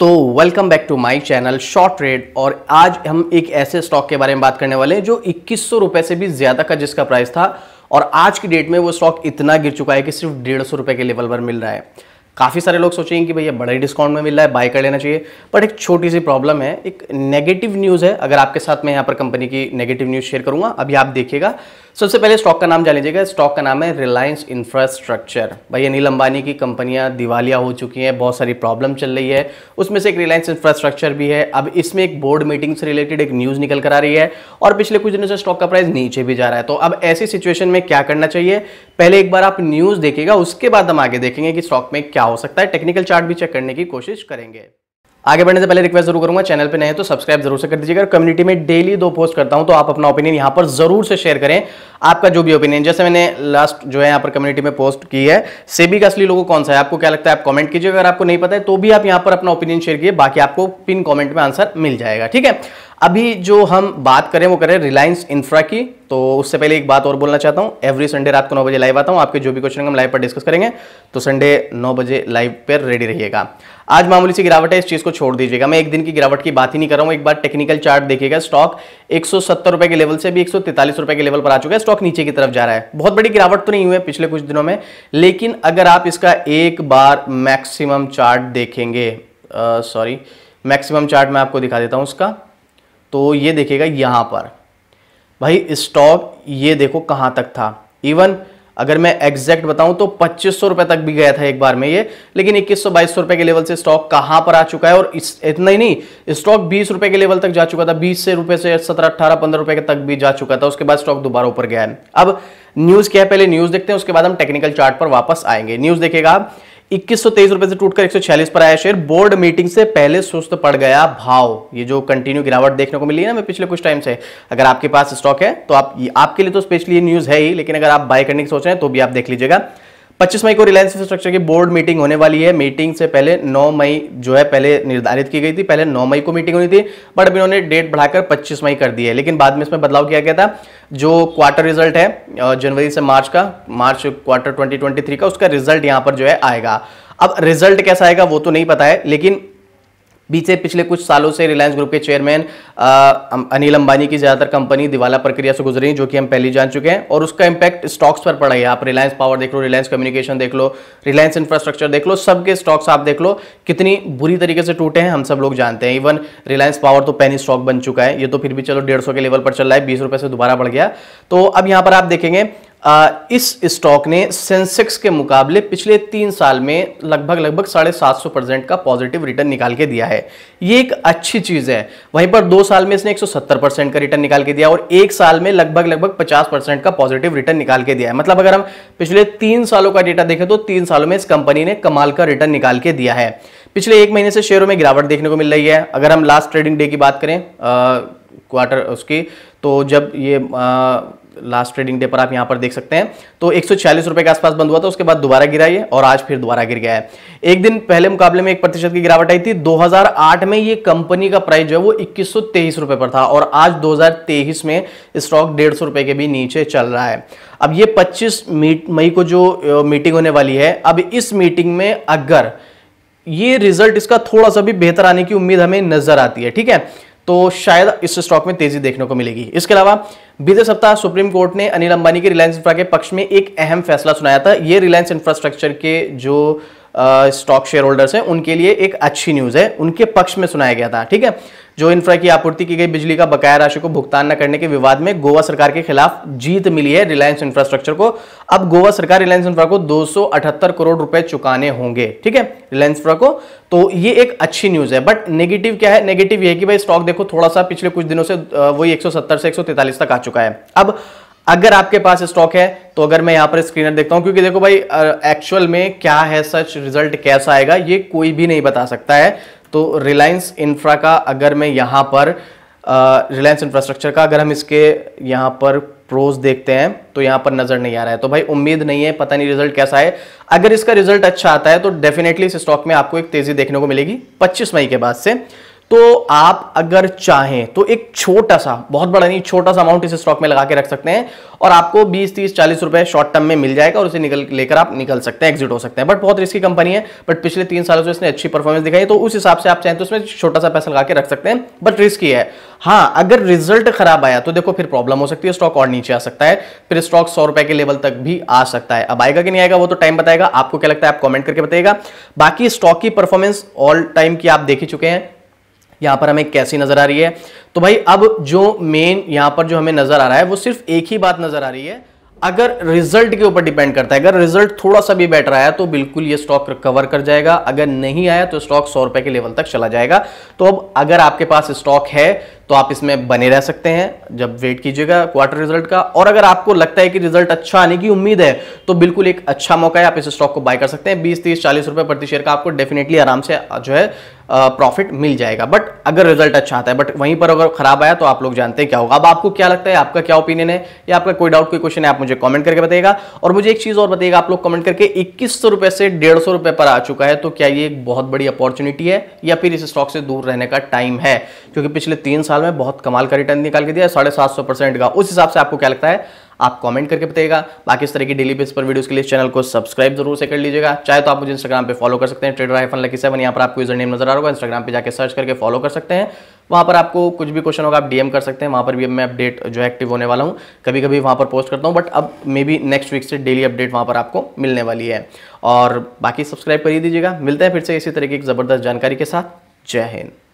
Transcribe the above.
तो welcome back to my channel short trade और आज हम एक ऐसे स्टॉक के बारे में बात करने वाले हैं जो इक्कीस सौ से भी ज़्यादा का जिसका प्राइस था और आज की डेट में वो स्टॉक इतना गिर चुका है कि सिर्फ डेढ़ सौ रुपए के लेवल पर मिल रहा है काफ़ी सारे लोग सोचेंगे कि भैया बड़े डिस्काउंट में मिल रहा है बाय कर लेना चाहिए बट एक छोटी सी प्रॉब्लम है एक नेगेटिव न्यूज़ है अगर आपके साथ मैं यहाँ पर कंपनी की नेगेटिव न्यूज़ शेयर करूँगा अभी आप देखिएगा सबसे पहले स्टॉक का नाम जान लीजिएगा स्टॉक का नाम है रिलायंस इंफ्रास्ट्रक्चर भैया अनिल अंबानी की कंपनियाँ दिवालिया हो चुकी हैं बहुत सारी प्रॉब्लम चल रही है उसमें से एक रिलायंस इंफ्रास्ट्रक्चर भी है अब इसमें एक बोर्ड मीटिंग से रिलेटेड एक न्यूज़ निकल कर आ रही है और पिछले कुछ दिनों से स्टॉक का प्राइस नीचे भी जा रहा है तो अब ऐसी सिचुएशन में क्या करना चाहिए पहले एक बार आप न्यूज़ देखिएगा उसके बाद हम आगे देखेंगे कि स्टॉक में क्या क्या हो सकता है टेक्निकल चार्ट भी चेक करने की कोशिश करेंगे आगे बढ़ने से पहले रिक्वेस्ट जरूर करूंगा चैनल पे नए तो सब्सक्राइब जरूर से कर दीजिएगा और कम्युनिटी में डेली दो पोस्ट करता हूं तो आप अपना ओपिनियन यहां पर जरूर से शेयर करें आपका जो भी ओपिनियन जैसे मैंने लास्ट जो है यहां पर कम्युनिटी में पोस्ट की है सेबी का असली लोगों कौन सा है आपको क्या लगता है आप कॉमेंट कीजिए अगर आपको नहीं पता है तो भी आप यहां पर अपना ओपिनियन शेयर किए बाकी आपको पिन कॉमेंट में आंसर मिल जाएगा ठीक है अभी जो हम बात करें वो करें रिलायंस इंफ्रा की तो उससे पहले एक बात और बोलना चाहता हूँ एवरी संडे रात को नौ बजे लाइव आता हूँ आपके जो भी क्वेश्चन हम लाइव पर डिस्कस करेंगे तो संडे नौ बजे लाइव पर रेडी रहिएगा आज मामूली सी गिरावट है इस चीज़ को छोड़ दीजिएगा मैं एक दिन की गिरावट की बात ही नहीं कर रहा हूं एक बार टेक्निकल चार्ट देखिएगा स्टॉक एक रुपए के लेवल से भी एक रुपए के लेवल पर आ चुका है स्टॉक नीचे की तरफ जा रहा है बहुत बड़ी गिरावट तो नहीं हुई है पिछले कुछ दिनों में लेकिन अगर आप इसका एक बार मैक्सिमम चार्ट देखेंगे सॉरी मैक्सिमम चार्ट मैं आपको दिखा देता हूं उसका तो ये देखिएगा यहां पर भाई स्टॉक ये देखो कहां तक था इवन अगर मैं एग्जैक्ट बताऊं तो पच्चीस सौ रुपए तक भी गया था एक बार में ये लेकिन इक्कीस सौ बाईस सौ रुपए के लेवल से स्टॉक कहां पर आ चुका है और इस इतना ही नहीं स्टॉक बीस रुपए के लेवल तक जा चुका था बीस से रुपए से सत्रह अठारह पंद्रह रुपए के तक भी जा चुका था उसके बाद स्टॉक दोबारा ऊपर गया है अब न्यूज क्या है पहले न्यूज देखते हैं उसके बाद हम टेक्निकल चार्ट पर वापस आएंगे न्यूज देखिएगा आप इक्कीस रुपए से टूटकर 146 पर आया शेयर बोर्ड मीटिंग से पहले सुस्त पड़ गया भाव ये जो कंटिन्यू गिरावट देखने को मिली है ना मैं पिछले कुछ टाइम से अगर आपके पास स्टॉक है तो आप आपके लिए तो स्पेशली न्यूज है ही लेकिन अगर आप बाय करने की सोच रहे हैं तो भी आप देख लीजिएगा 25 मई को रिलायंस इंफ्रास्ट्रक्चर की बोर्ड मीटिंग होने वाली है मीटिंग से पहले 9 मई जो है पहले निर्धारित की गई थी पहले 9 मई को मीटिंग होनी थी बट अभी उन्होंने डेट बढ़ाकर 25 मई कर दी है लेकिन बाद में इसमें बदलाव किया गया था जो क्वार्टर रिजल्ट है जनवरी से मार्च का मार्च क्वार्टर ट्वेंटी का उसका रिजल्ट यहाँ पर जो है आएगा अब रिजल्ट कैसा आएगा वो तो नहीं पता है लेकिन बीते पिछले कुछ सालों से रिलायंस ग्रुप के चेयरमैन अनिल अंबानी की ज़्यादातर कंपनी दिवाला प्रक्रिया से गुजरी जो कि हम पहले जान चुके हैं और उसका इम्पैक्ट स्टॉक्स पर पड़ा है आप रिलायंस पावर देख लो रिलायंस कम्युनिकेशन देख लो रिलायंस इंफ्रास्ट्रक्चर देख लो सबके स्टॉक्स आप देख लो कितनी बुरी तरीके से टूटे हैं हम सब लोग जानते हैं इवन रिलायंस पावर तो पहली स्टॉक बन चुका है ये तो फिर भी चलो डेढ़ के लेवल पर चल रहा है बीस से दोबारा बढ़ गया तो अब यहाँ पर आप देखेंगे इस स्टॉक ने सेंसेक्स के मुकाबले पिछले तीन साल में लगभग लगभग साढ़े सात सौ परसेंट का पॉजिटिव रिटर्न निकाल के दिया है ये एक अच्छी चीज़ है वहीं पर दो साल में इसने एक सौ सत्तर परसेंट का रिटर्न निकाल के दिया और एक साल में लगभग लगभग पचास परसेंट का पॉजिटिव रिटर्न निकाल के दिया है मतलब अगर हम पिछले तीन सालों का डेटा देखें तो तीन सालों में इस कंपनी ने कमाल का रिटर्न निकाल के दिया है पिछले एक महीने से शेयरों में गिरावट देखने को मिल रही है अगर हम लास्ट ट्रेडिंग डे की बात करें क्वार्टर उसकी तो जब ये लास्ट ट्रेडिंग डे पर आप यहाँ पर देख सकते हैं तो एक रुपए के आसपास बंद हुआ था उसके बाद दोबारा गिरा ये और आज फिर दोबारा गिर गया है एक दिन पहले मुकाबले में एक प्रतिशत की गिरावट आई थी 2008 में ये कंपनी का प्राइस जो है वो इक्कीस रुपए पर था और आज 2023 में स्टॉक डेढ़ रुपए के भी नीचे चल रहा है अब ये 25 मई को जो मीटिंग होने वाली है अब इस मीटिंग में अगर ये रिजल्ट इसका थोड़ा सा भी बेहतर आने की उम्मीद हमें नजर आती है ठीक है तो शायद इस स्टॉक में तेजी देखने को मिलेगी इसके अलावा बीते सप्ताह सुप्रीम कोर्ट ने अनिल अंबानी के रिलायंस इंफ्रा के पक्ष में एक अहम फैसला सुनाया था ये रिलायंस इंफ्रास्ट्रक्चर के जो स्टॉक शेयर होल्डर्स हैं उनके लिए एक अच्छी न्यूज़ है उनके पक्ष में सुनाया गया था ठीक है जो इंफ्रा की आपूर्ति की गई बिजली का बकाया राशि को भुगतान न करने के विवाद में गोवा सरकार के खिलाफ जीत मिली है रिलायंस इंफ्रास्ट्रक्चर को अब गोवा सरकार रिलायंस इंफ्रा को दो करोड़ रुपए चुकाने होंगे ठीक है रिलायंस इंफ्रा को तो ये एक अच्छी न्यूज है बट नेगेटिव क्या है नेगेटिव ये कि भाई स्टॉक देखो थोड़ा सा पिछले कुछ दिनों से वही एक से एक तक आ चुका है अब अगर आपके पास स्टॉक है तो अगर मैं यहां पर स्क्रीनर देखता हूँ क्योंकि देखो भाई एक्चुअल में क्या है सच रिजल्ट कैसा आएगा ये कोई भी नहीं बता सकता है तो रिलायंस इंफ्रा का अगर मैं यहाँ पर रिलायंस इंफ्रास्ट्रक्चर का अगर हम इसके यहाँ पर प्रोज देखते हैं तो यहाँ पर नज़र नहीं आ रहा है तो भाई उम्मीद नहीं है पता नहीं रिजल्ट कैसा है अगर इसका रिजल्ट अच्छा आता है तो डेफिनेटली इस स्टॉक में आपको एक तेज़ी देखने को मिलेगी 25 मई के बाद से तो आप अगर चाहें तो एक छोटा सा बहुत बड़ा नहीं छोटा सा अमाउंट इस स्टॉक में लगा के रख सकते हैं और आपको 20 30 40 रुपए शॉर्ट टर्म में मिल जाएगा और उसे निकल लेकर आप निकल सकते हैं एग्जिट हो सकते हैं बट बहुत रिस्की कंपनी है बट पिछले तीन सालों से इसने अच्छी परफॉर्मेंस दिखाई तो उस हिसाब से आप चाहें तो उसमें छोटा सा पैसा लगा के रख सकते हैं बट रिस्की है हाँ अगर रिजल्ट खराब आया तो देखो फिर प्रॉब्लम हो सकती है स्टॉक और नीचे आ सकता है फिर स्टॉक सौ रुपए के लेवल तक भी आ सकता है अब आएगा कि नहीं आएगा वो तो टाइम बताएगा आपको क्या लगता है आप कमेंट करके बताएगा बाकी स्टॉक की परफॉर्मेंस ऑल टाइम की आप देख ही चुके हैं यहाँ पर हमें कैसी नजर आ रही है तो भाई अब जो मेन यहाँ पर जो हमें नजर आ रहा है वो सिर्फ एक ही बात नजर आ रही है अगर रिजल्ट के ऊपर डिपेंड करता है अगर रिजल्ट थोड़ा सा भी बेटर आया तो बिल्कुल ये स्टॉक रिकवर कर जाएगा अगर नहीं आया तो स्टॉक सौ रुपए के लेवल तक चला जाएगा तो अब अगर आपके पास स्टॉक है तो आप इसमें बने रह सकते हैं जब वेट कीजिएगा क्वार्टर रिजल्ट का और अगर आपको लगता है कि रिजल्ट अच्छा आने की उम्मीद है तो बिल्कुल एक अच्छा मौका है आप इस स्टॉक को बाय कर सकते हैं बीस तीस चालीस रुपए प्रति शेयर का आपको डेफिनेटली आराम से जो है प्रॉफिट मिल जाएगा बट अगर रिजल्ट अच्छा आता है बट वहीं पर अगर खराब आया तो आप लोग जानते हैं क्या होगा अब आपको क्या लगता है आपका क्या ओपिनियन है या आपका कोई डाउट कोई क्वेश्चन है आप मुझे कमेंट करके बताइएगा और मुझे एक चीज और बताइएगा आप लोग कमेंट करके इक्कीस सौ रुपए से डेढ़ सौ रुपए पर आ चुका है तो क्या ये एक बहुत बड़ी अपॉर्चुनिटी है या फिर इस स्टॉक से दूर रहने का टाइम है क्योंकि पिछले तीन साल साल में बहुत कमाल का रिटर्न निकाल के दिया साढ़े सात सौ परसेंट का उस हिसाब से आपको क्या लगता है आप कमेंट करके बताइएगा बाकी इस तरह की डेली बेस पर वीडियोस के लिए चैनल को सब्सक्राइब जरूर से कर लीजिएगा चाहे तो आप मुझे इंस्टाग्राम पे फॉलो कर सकते हैं ट्रेडर आईफन लकी सेवन यहाँ पर आपको यूजर नेम नजर आ रहा होगा इंस्टाग्राम पे जाकर सर्च करके फॉलो कर सकते हैं वहाँ पर आपको कुछ भी क्वेश्चन होगा आप डीएम कर सकते हैं वहाँ पर भी मैं अपडेट जो एक्टिव होने वाला हूँ कभी कभी वहाँ पर पोस्ट करता हूँ बट अब मे बी नेक्स्ट वीक से डेली अपडेट वहाँ पर आपको मिलने वाली है और बाकी सब्सक्राइब कर ही दीजिएगा मिलते हैं फिर से इसी तरह की एक ज़बरदस्त जानकारी के साथ जय हिंद